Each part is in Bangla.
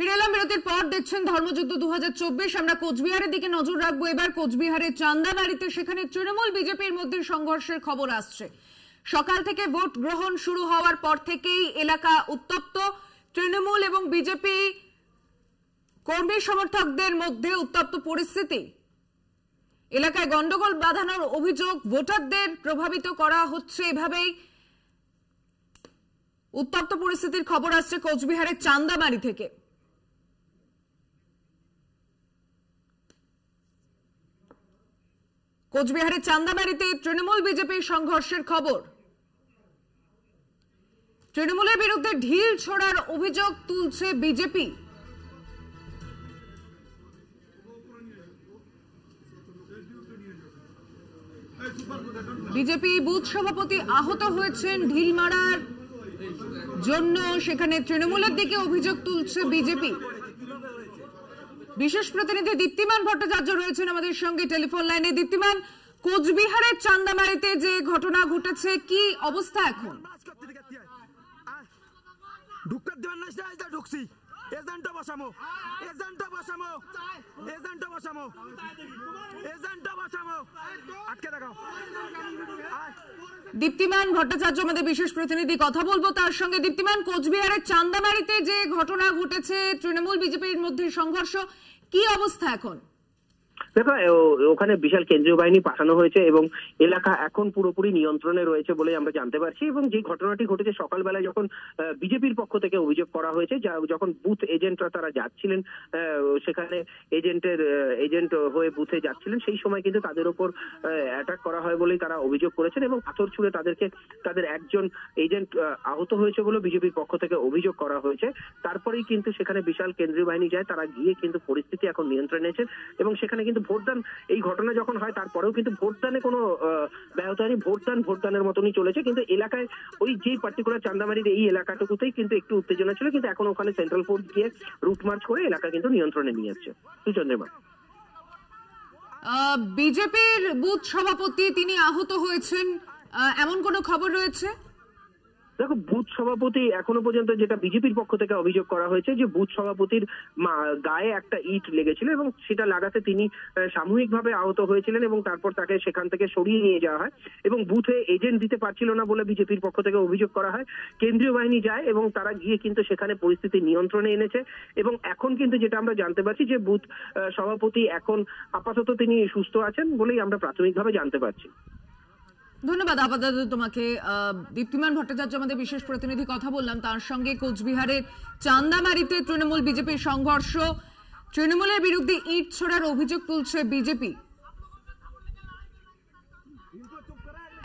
ফিরে এলাম বিরতির পর দেখছেন ধর্মযুদ্ধ দু আমরা কোচবিহারের দিকে নজর রাখবো এবার কোচবিহারের চান্দাবাড়িতে সেখানে তৃণমূল বিজেপির মধ্যে সংঘর্ষের খবর আসছে সকাল থেকে ভোট গ্রহণ শুরু হওয়ার পর থেকেই এলাকা উত্তপ্ত তৃণমূল এবং বিজেপি কর্মী সমর্থকদের মধ্যে উত্তপ্ত পরিস্থিতি এলাকায় গন্ডগোল বাঁধানোর অভিযোগ ভোটারদের প্রভাবিত করা হচ্ছে এভাবেই উত্তপ্ত পরিস্থিতির খবর আসছে কোচবিহারের চান্দামারি থেকে কোচবিহারের চান্দাবাড়িতে তৃণমূল বিজেপির সংঘর্ষের খবর তৃণমূলের বিরুদ্ধে ঢিল ছোড়ার অভিযোগ তুলছে বিজেপি বিজেপি বুথ সভাপতি আহত হয়েছেন ঢিল মারার জন্য সেখানে তৃণমূলের দিকে অভিযোগ তুলছে বিজেপি বিশেষ প্রতিনিধি দীপ্তিমান ভট্টাচার্য রয়েছেন আমাদের সঙ্গে টেলিফোন লাইনে দীপ্তিমান কোচবিহারের চান্দামারিতে যে ঘটনা ঘটেছে কি অবস্থা এখন ঢুকতে দেবেন না বসামো এজেন্টটা বসামো এজেন্টটা বসামো আটকে রাখো দীপ্তিমান ভট্টাচার্য আমাদের বিশেষ প্রতিনিধি কথা বলবো তার সঙ্গে দীপ্তিমান কোচবিহারের চান্দামারিতে যে ঘটনা ঘটেছে তৃণমূল বিজেপির মধ্যে সংঘর্ষ কি অবস্থা এখন দেখো ওখানে বিশাল কেন্দ্রীয় বাহিনী পাঠানো হয়েছে এবং এলাকা এখন পুরোপুরি নিয়ন্ত্রণে রয়েছে বলে আমরা জানতে পারছি এবং যে ঘটনাটি ঘটেছে সকালবেলায় যখন বিজেপির পক্ষ থেকে অভিযোগ করা হয়েছে যখন বুথ এজেন্টরা তারা যাচ্ছিলেন সেখানে এজেন্টের এজেন্ট হয়ে বুথে যাচ্ছিলেন সেই সময় কিন্তু তাদের ওপর অ্যাটাক করা হয় বলেই তারা অভিযোগ করেছেন এবং পাথর ছুড়ে তাদেরকে তাদের একজন এজেন্ট আহত হয়েছে বলে বিজেপির পক্ষ থেকে অভিযোগ করা হয়েছে তারপরেই কিন্তু সেখানে বিশাল কেন্দ্রীয় বাহিনী যায় তারা গিয়ে কিন্তু পরিস্থিতি এখন নিয়ন্ত্রণে এনেছে এবং সেখানে কিন্তু কিন্তু ভোটদান এই ঘটনা যখন হয় তারপরেও কিন্তু ভোটদানে কোনো ব্যাহত হয়নি ভোটদান ভোটদানের মতনই চলেছে কিন্তু এলাকায় ওই যে পার্টিকুলার চান্দামারির এই এলাকাটুকুতেই কিন্তু একটু উত্তেজনা ছিল কিন্তু এখন ওখানে সেন্ট্রাল ফোর্স গিয়ে রুট মার্চ করে এলাকা কিন্তু নিয়ন্ত্রণে নিয়ে আসছে সুচন্দ্রমা বিজেপির বুথ সভাপতি তিনি আহত হয়েছেন এমন কোন খবর রয়েছে দেখো বুথ সভাপতি এখনো পর্যন্ত যেটা বিজেপির পক্ষ থেকে অভিযোগ করা হয়েছে যে বুথ সভাপতির গায়ে একটা ইট লেগেছিল এবং সেটা লাগাতে তিনি সাময়িকভাবে আহত হয়েছিলেন এবং তারপর তাকে সেখান থেকে সরিয়ে নিয়ে যাওয়া হয় এবং বুথে এজেন্ট দিতে পারছিল না বলে বিজেপির পক্ষ থেকে অভিযোগ করা হয় কেন্দ্রীয় বাহিনী যায় এবং তারা গিয়ে কিন্তু সেখানে পরিস্থিতি নিয়ন্ত্রণে এনেছে এবং এখন কিন্তু যেটা আমরা জানতে পারছি যে বুথ সভাপতি এখন আপাতত তিনি সুস্থ আছেন বলেই আমরা প্রাথমিকভাবে জানতে পারছি ধন্যবাদ আপাতত তোমাকে দীপ্তিমান ভট্টাচার্য আমাদের বিশেষ প্রতিনিধি কথা বললাম তার সঙ্গে কোচবিহারের চান্দামারিতে তৃণমূল বিজেপির সংঘর্ষ তৃণমূলের বিরুদ্ধে ইট ছোড়ার অভিযোগ তুলছে বিজেপি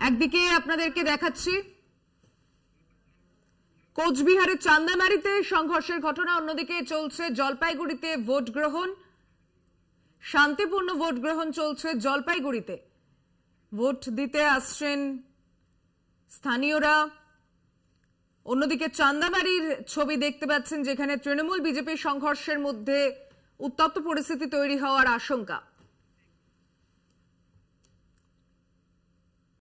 একদিকে আপনাদেরকে দেখাচ্ছি কোচবিহারের চান্দামারিতে সংঘর্ষের ঘটনা অন্যদিকে চলছে জলপাইগুড়িতে ভোট গ্রহণ শান্তিপূর্ণ ভোট গ্রহণ চলছে জলপাইগুড়িতে ভোট দিতে আসছেন স্থানীয়রা অন্যদিকে চান্দাবাড়ির ছবি দেখতে পাচ্ছেন যেখানে তৃণমূল বিজেপির সংঘর্ষের মধ্যে উত্তপ্ত পরিস্থিতি তৈরি হওয়ার আশঙ্কা